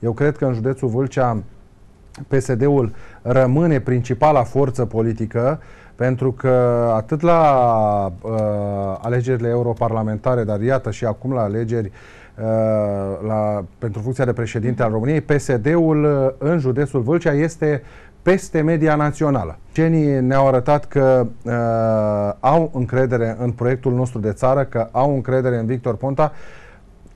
Eu cred că în județul Vâlcea PSD-ul rămâne principala forță politică pentru că atât la uh, alegerile europarlamentare, dar iată și acum la alegeri uh, la, pentru funcția de președinte al României, PSD-ul uh, în județul Vâlcea este peste media națională. Cenii ne-au arătat că uh, au încredere în proiectul nostru de țară, că au încredere în Victor Ponta, uh,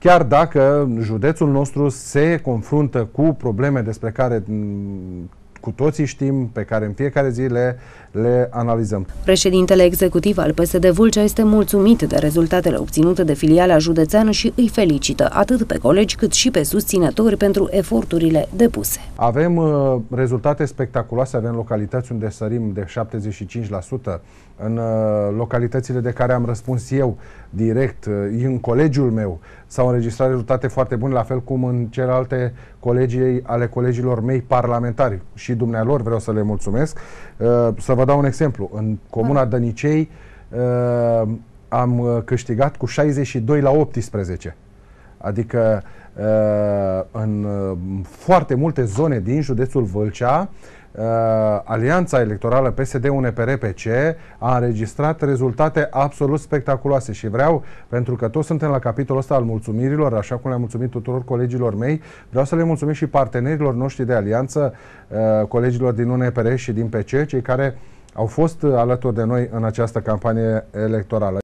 chiar dacă județul nostru se confruntă cu probleme despre care mm, cu toții știm, pe care în fiecare zi le, le analizăm. Președintele executiv al PSD Vulcea este mulțumit de rezultatele obținute de filiala județeană și îi felicită atât pe colegi cât și pe susținători pentru eforturile depuse. Avem uh, rezultate spectaculoase, avem localități unde sărim de 75%, în uh, localitățile de care am răspuns eu direct, uh, în colegiul meu, s-au înregistrat rezultate foarte bune, la fel cum în celelalte colegii ale colegilor mei parlamentari și dumnealor vreau să le mulțumesc. Uh, să vă dau un exemplu. În comuna Dănicei uh, am uh, câștigat cu 62 la 18. Adică uh, în uh, foarte multe zone din județul Vâlcea, uh, Alianța Electorală PSD-UNPR-PC a înregistrat rezultate absolut spectaculoase și vreau, pentru că toți suntem la capitolul ăsta al mulțumirilor, așa cum le-am mulțumit tuturor colegilor mei, vreau să le mulțumesc și partenerilor noștri de alianță, colegilor din UNPR și din PC, cei care au fost alături de noi în această campanie electorală.